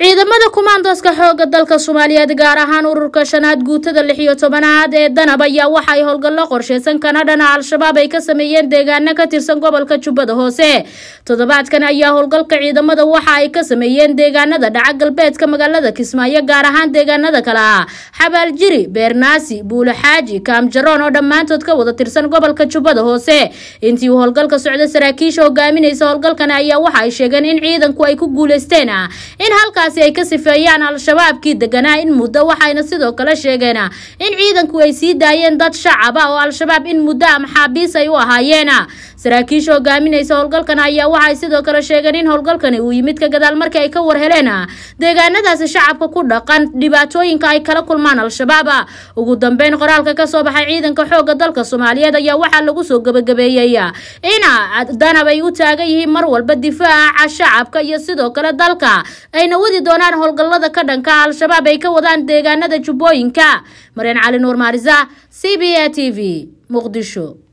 ciidamada kumaandooska xooga dalka soomaaliyeed gaar ahaan ururka shanaad guutada lix iyo tobanaad ee danab ayaa waxa ay howlgallo qorshaysan kana al-shabaab ay ka sameeyeen deegaano ka tirsan gobolka jubbada hoose toddobaadkan ayaa howlgalka ciidamada waxa ay ka sameeyeen deegaanada dhaca galbeedka magaalada kismaayo gaar ahaan deegaanada kala xabaaljiri beernaasi buuloxaaji kaamjaroon oo dhammaantood ka wada tirsan gobolka jubbada hoose intii uu howlgalka socda saraakiisha hogaaminaysa howlgalkan ayaa waxa ay sheegeen in ciidanku ay ku guuleysteen ah, in halkaas halkaasi ay ka sifeeyaan al-shabaabkii deganaa in muddo waxayna sidoo kale sheegeen in ciidanku ay sii daayeen dad shacaba oo al-shabaab in muddo a maxaabiis ay u ahaayeen saraakiisha hogaaminaysa howlgalkan ayaa waxay sidoo kale sheegeen in howlgalkani uu yimid ka gadaal markii ay ka warheleen deegaanadaasi shacabka ku dhaqan dhibaatooyinka ay kala kulmaan al-shabaab ugu dambeyn qoraalka kasoo baxay ciidanka xooga dalka soomaaliyeed ayaa waxaa lagu soo gabagabeeyey in danab ay u taagan yihiin mar walba difaaca shacabka iyo sidoo kale dalka ayna wadi wadi doonaan howlgallada ka dhanka al-shabaab ay ka wadaan deegaanada jubbooyinka mareen cali nuur maariza c b a t v muqdisho